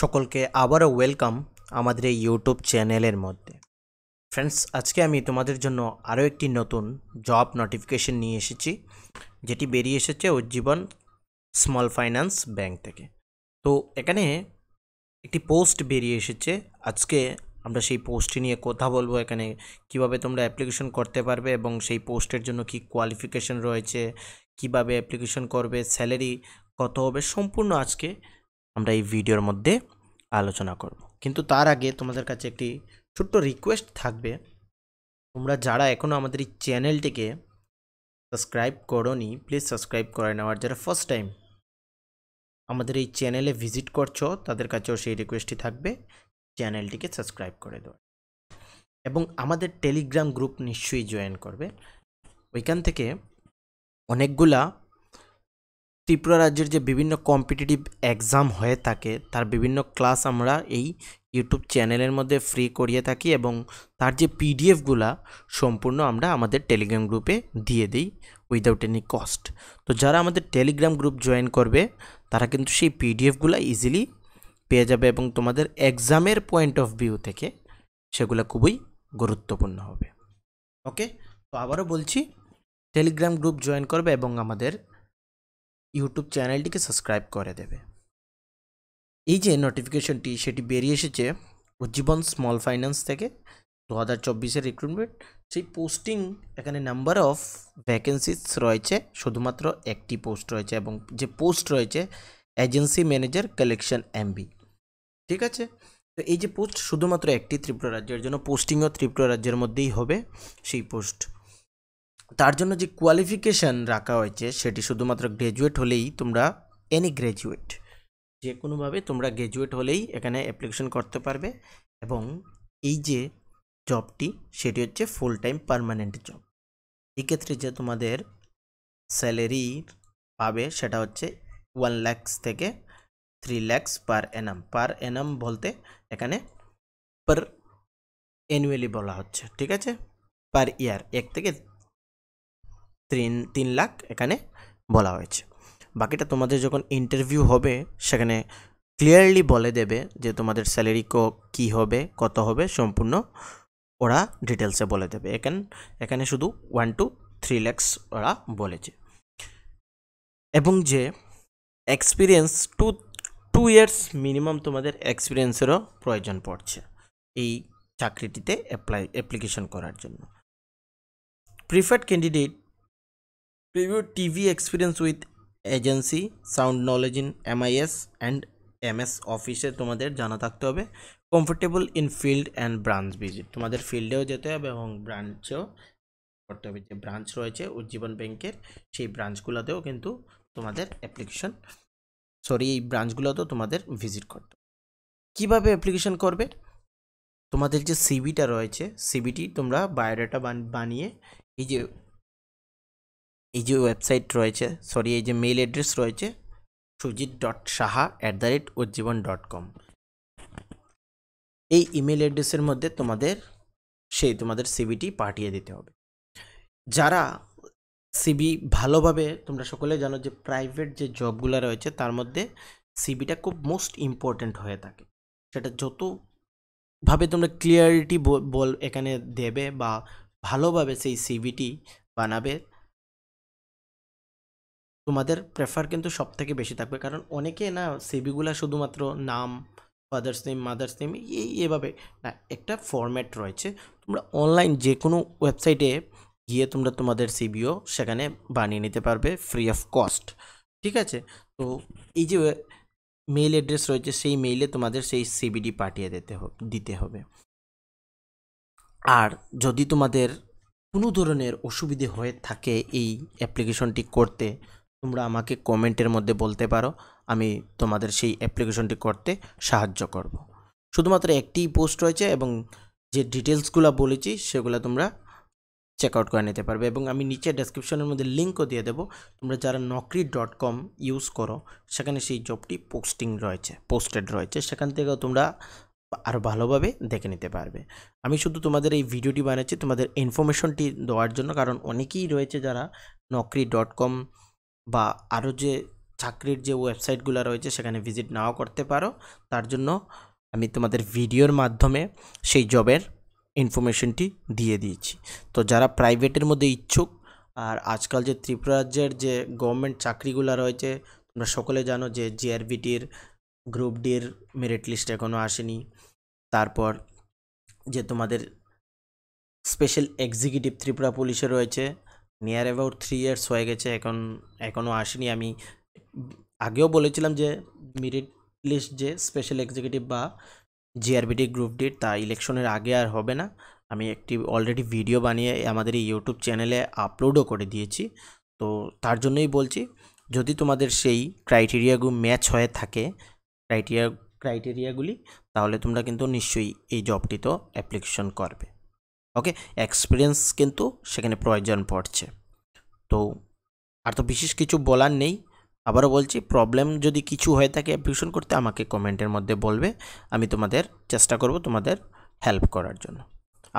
সকলকে আবারও ওয়েলকাম আমাদের এই ইউটিউব চ্যানেলের মধ্যে ফ্রেন্ডস আজকে আমি তোমাদের জন্য আরও একটি নতুন জব নোটিফিকেশন নিয়ে এসেছি যেটি বেরিয়ে এসেছে উজ্জীবন স্মল ফাইন্যান্স ব্যাংক থেকে তো এখানে একটি পোস্ট বেরিয়ে এসেছে আজকে আমরা সেই পোস্টটি নিয়ে কথা বলবো এখানে কিভাবে তোমরা অ্যাপ্লিকেশন করতে পারবে এবং সেই পোস্টের জন্য কি কোয়ালিফিকেশন রয়েছে কিভাবে অ্যাপ্লিকেশন করবে স্যালারি কত হবে সম্পূর্ণ আজকে আমরা এই ভিডিওর মধ্যে আলোচনা করব কিন্তু তার আগে তোমাদের কাছে একটি ছোট্ট রিকোয়েস্ট থাকবে তোমরা যারা এখনও আমাদের এই চ্যানেলটিকে সাবস্ক্রাইব করো নি প্লিজ সাবস্ক্রাইব করে নেওয়ার যারা ফার্স্ট টাইম আমাদের এই চ্যানেলে ভিজিট করছো তাদের কাছেও সেই রিকোয়েস্টটি থাকবে চ্যানেলটিকে সাবস্ক্রাইব করে দেওয়ার এবং আমাদের টেলিগ্রাম গ্রুপ নিশ্চয়ই জয়েন করবে ওইখান থেকে অনেকগুলা ত্রিপুরা রাজ্যের যে বিভিন্ন কম্পিটিটিভ এক্সাম হয়ে থাকে তার বিভিন্ন ক্লাস আমরা এই ইউটিউব চ্যানেলের মধ্যে ফ্রি করিয়ে থাকি এবং তার যে পিডিএফগুলা সম্পূর্ণ আমরা আমাদের টেলিগ্রাম গ্রুপে দিয়ে দিই উইদাউট এনি কস্ট তো যারা আমাদের টেলিগ্রাম গ্রুপ জয়েন করবে তারা কিন্তু সেই পিডিএফগুলো ইজিলি পেয়ে যাবে এবং তোমাদের এক্সামের পয়েন্ট অফ ভিউ থেকে সেগুলো খুবই গুরুত্বপূর্ণ হবে ওকে তো আবারও বলছি টেলিগ্রাম গ্রুপ জয়েন করবে এবং আমাদের ইউটিউব চ্যানেলটিকে সাবস্ক্রাইব করে দেবে এই যে নোটিফিকেশনটি সেটি বেরিয়ে এসেছে উজ্জীবন স্মল ফাইন্যান্স থেকে দু হাজার চব্বিশের রিক্রুটমেন্ট সেই পোস্টিং এখানে নাম্বার অফ ভ্যাকেন্সিস রয়েছে শুধুমাত্র একটি পোস্ট রয়েছে এবং যে পোস্ট রয়েছে এজেন্সি ম্যানেজার কালেকশন এমবি ঠিক আছে তো এই যে পোস্ট শুধুমাত্র একটি ত্রিপুরা রাজ্যের জন্য পোস্টিংও ত্রিপুরা রাজ্যের মধ্যেই হবে সেই পোস্ট তার জন্য যে কোয়ালিফিকেশান রাখা হয়েছে সেটি শুধুমাত্র গ্র্যাজুয়েট হলেই তোমরা এনি গ্র্যাজুয়েট যে কোনোভাবে তোমরা গ্র্যাজুয়েট হলেই এখানে অ্যাপ্লিকেশন করতে পারবে এবং এই যে জবটি সেটি হচ্ছে ফুল টাইম পারমানেন্ট জব এক্ষেত্রে যে তোমাদের স্যালারি পাবে সেটা হচ্ছে ওয়ান ল্যাক্স থেকে three lakhs per annum per annum বলতে এখানে পার অ্যানুয়ালি বলা হচ্ছে ঠিক আছে পার ইয়ার এক থেকে তিন তিন লাখ এখানে বলা হয়েছে বাকিটা তোমাদের যখন ইন্টারভিউ হবে সেখানে ক্লিয়ারলি বলে দেবে যে তোমাদের স্যালারি ক কি হবে কত হবে সম্পূর্ণ ওরা ডিটেলসে বলে দেবে এখান এখানে শুধু ওয়ান টু থ্রি ল্যাক্স ওরা বলেছে এবং যে experience two two years minimum তোমাদের এক্সপিরিয়েন্সেরও প্রয়োজন পড়ছে এই চাকরিটিতে অ্যাপ্লাই অ্যাপ্লিকেশন করার জন্য preferred candidate Review TV experience with agency sound knowledge in MIS and MS অফিসে তোমাদের জানা থাকতে হবে comfortable in field and branch visit তোমাদের ফিল্ডেও যেতে হবে এবং ব্রাঞ্চেও করতে হবে যে ব্রাঞ্চ রয়েছে উজ্জীবন ব্যাংকের সেই ব্রাঞ্চগুলোতেও কিন্তু তোমাদের অ্যাপ্লিকেশন সরি এই ব্রাঞ্চগুলোতেও তোমাদের ভিজিট করতে কীভাবে অ্যাপ্লিকেশন করবে তোমাদের যে সিবিটা রয়েছে সিবিটি তোমরা বায়োডাটা বানিয়ে এই যে এই যে ওয়েবসাইট রয়েছে সরি এই যে মেল অ্যাড্রেস রয়েছে Sujit dot Saha at the rate Ujjivan dot com এই ইমেল অ্যাড্রেসের মধ্যে তোমাদের সেই তোমাদের সিবিটি পাঠিয়ে দিতে হবে যারা সিবি ভালোভাবে তোমরা সকলে জানো যে প্রাইভেট যে জবগুলো রয়েছে তার মধ্যে সিবিটা খুব মোস্ট ইম্পর্ট্যান্ট হয়ে থাকে সেটা যতভাবে তোমরা ক্লিয়ারিটি বল এখানে দেবে বা ভালোভাবে সেই সিবিটি বানাবে তোমাদের প্রেফার কিন্তু সব থেকে বেশি থাকবে কারণ অনেকে না সিবিগুলা শুধুমাত্র নাম ফাদার্স নেম মাদার্স নেম এই এভাবে না একটা ফর্ম্যাট রয়েছে তোমরা অনলাইন যে কোনো ওয়েবসাইটে গিয়ে তোমরা তোমাদের সিবিও সেখানে বানিয়ে নিতে পারবে ফ্রি অফ কস্ট ঠিক আছে তো এই যে মেইল অ্যাড্রেস রয়েছে সেই মেইলে তোমাদের সেই সিবিডি পাঠিয়ে দিতে দিতে হবে আর যদি তোমাদের কোনো ধরনের অসুবিধে হয়ে থাকে এই অ্যাপ্লিকেশনটি করতে তোমরা আমাকে কমেন্টের মধ্যে বলতে পারো আমি তোমাদের সেই অ্যাপ্লিকেশনটি করতে সাহায্য করব। শুধুমাত্র একটি পোস্ট রয়েছে এবং যে ডিটেলসগুলো বলেছি সেগুলো তোমরা চেক আউট করে নিতে পারবে এবং আমি নিচে ডেসক্রিপশনের মধ্যে লিঙ্কও দিয়ে দেবো তোমরা যারা নকরি ডট কম ইউজ করো সেখানে সেই জবটি পোস্টিং রয়েছে পোস্টেড রয়েছে সেখান থেকেও তোমরা আরও ভালোভাবে দেখে নিতে পারবে আমি শুধু তোমাদের এই ভিডিওটি বানাচ্ছি তোমাদের ইনফরমেশনটি দেওয়ার জন্য কারণ অনেকেই রয়েছে যারা নকরি ডট কম বা আরও যে চাকরির যে ওয়েবসাইটগুলো রয়েছে সেখানে ভিজিট নাও করতে পারো তার জন্য আমি তোমাদের ভিডিওর মাধ্যমে সেই জবের ইনফরমেশনটি দিয়ে দিয়েছি তো যারা প্রাইভেটের মধ্যে ইচ্ছুক আর আজকাল যে ত্রিপুরা রাজ্যের যে গভর্নমেন্ট চাকরিগুলো রয়েছে তোমরা সকলে জানো যে জিআরবিটির গ্রুপ ডির মেরিট লিস্ট এখনও আসেনি তারপর যে তোমাদের স্পেশাল এক্সিকিউটিভ ত্রিপুরা পুলিশে রয়েছে নিয়ার অ্যাবাউট থ্রি ইয়ার্স হয়ে গেছে এখন এখনও আসেনি আমি আগেও বলেছিলাম যে মিরিট লিস্ট যে স্পেশাল এক্সিকিউটিভ বা জিআরবিটি গ্রুপ ডির তা ইলেকশনের আগে আর হবে না আমি একটি অলরেডি ভিডিও বানিয়ে আমাদের এই ইউটিউব চ্যানেলে আপলোডও করে দিয়েছি তো তার জন্যই বলছি যদি তোমাদের সেই ক্রাইটেরিয়াগুলো ম্যাচ হয়ে থাকে ক্রাইটেরিয়া ক্রাইটেরিয়াগুলি তাহলে তোমরা কিন্তু নিশ্চয়ই এই জবটি তো অ্যাপ্লিকেশন করবে ওকে এক্সপিরিয়েন্স কিন্তু সেখানে প্রয়োজন পড়ছে তো আর তো বিশেষ কিছু বলার নেই আবারও বলছি প্রবলেম যদি কিছু হয়ে থাকে অ্যাপ্লিকেশন করতে আমাকে কমেন্টের মধ্যে বলবে আমি তোমাদের চেষ্টা করব তোমাদের হেল্প করার জন্য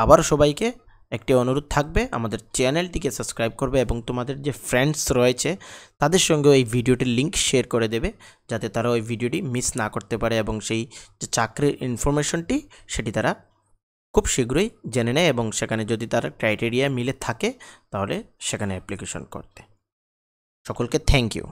আবার সবাইকে একটি অনুরোধ থাকবে আমাদের চ্যানেলটিকে সাবস্ক্রাইব করবে এবং তোমাদের যে ফ্রেন্ডস রয়েছে তাদের সঙ্গে ওই ভিডিওটির লিঙ্ক শেয়ার করে দেবে যাতে তারা ওই ভিডিওটি মিস না করতে পারে এবং সেই যে চাকরির ইনফরমেশনটি সেটি তারা খুব শীঘ্রই জেনে নেয় এবং সেখানে যদি তার ক্রাইটেরিয়া মিলে থাকে তাহলে সেখানে অ্যাপ্লিকেশন করতে সকলকে থ্যাংক ইউ